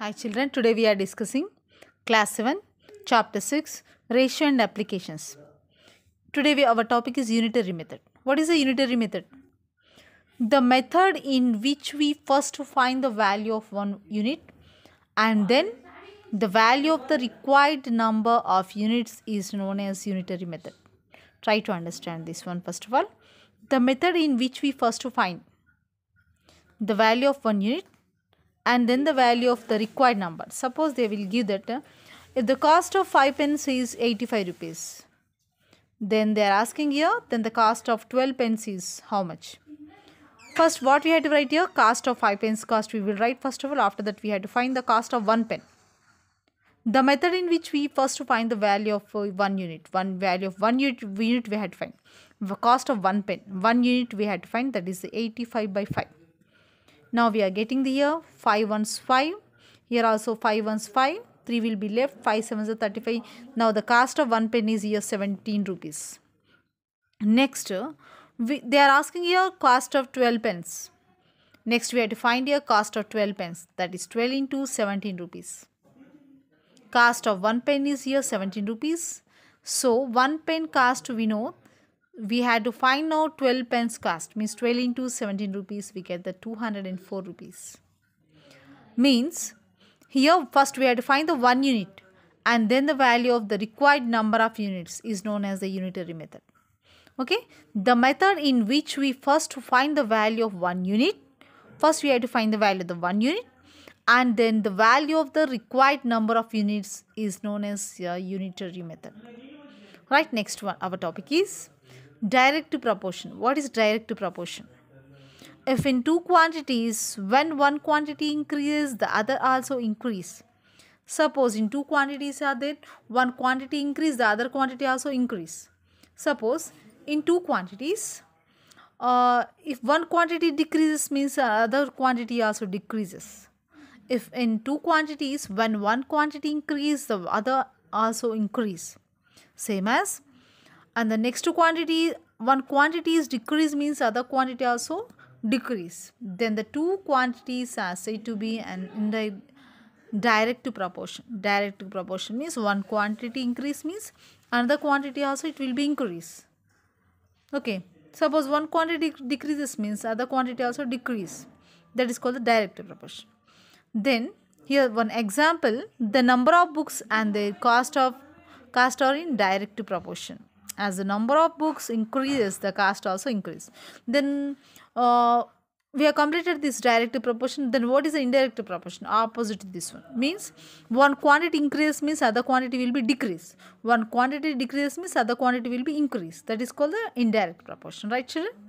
Hi children, today we are discussing class 7, chapter 6, ratio and applications. Today we, our topic is unitary method. What is a unitary method? The method in which we first find the value of one unit and then the value of the required number of units is known as unitary method. Try to understand this one first of all. The method in which we first find the value of one unit and then the value of the required number. Suppose they will give that if the cost of 5 pence is 85 rupees then they are asking here then the cost of 12 pence is how much first what we had to write here cost of 5 pence cost we will write first of all after that we had to find the cost of 1 pen the method in which we first to find the value of uh, one unit one value of one unit, unit we had to find the cost of one pen one unit we had to find that is 85 by 5 now we are getting the here 5 ones 5. Here also 5 ones 5. 3 will be left. 5 sevens are 35. Now the cost of 1 pen is here 17 rupees. Next, we, they are asking here cost of 12 pens. Next we have to find here cost of 12 pens that is 12 into 17 rupees. Cost of 1 pen is here 17 rupees. So 1 pen cost we know we had to find out 12 pence cost means 12 into 17 rupees we get the 204 rupees means here first we had to find the one unit and then the value of the required number of units is known as the unitary method okay the method in which we first find the value of one unit first we had to find the value of the one unit and then the value of the required number of units is known as uh, unitary method right next one our topic is direct proportion what is direct proportion if in two quantities when one quantity increases the other also increase suppose in two quantities are there one quantity increase the other quantity also increase suppose in two quantities uh, if one quantity decreases means other quantity also decreases if in two quantities when one quantity increase the other also increase same as and the next two quantity one quantity is decrease means other quantity also decrease then the two quantities are said to be an direct to proportion direct to proportion means one quantity increase means another quantity also it will be increase okay suppose one quantity decreases means other quantity also decrease that is called the direct proportion then here one example the number of books and the cost of cost are in direct to proportion as the number of books increases, the cost also increases. Then uh, we have completed this direct proportion then what is the indirect proportion opposite to this one means one quantity increase means other quantity will be decrease one quantity decrease means other quantity will be increased. that is called the indirect proportion right children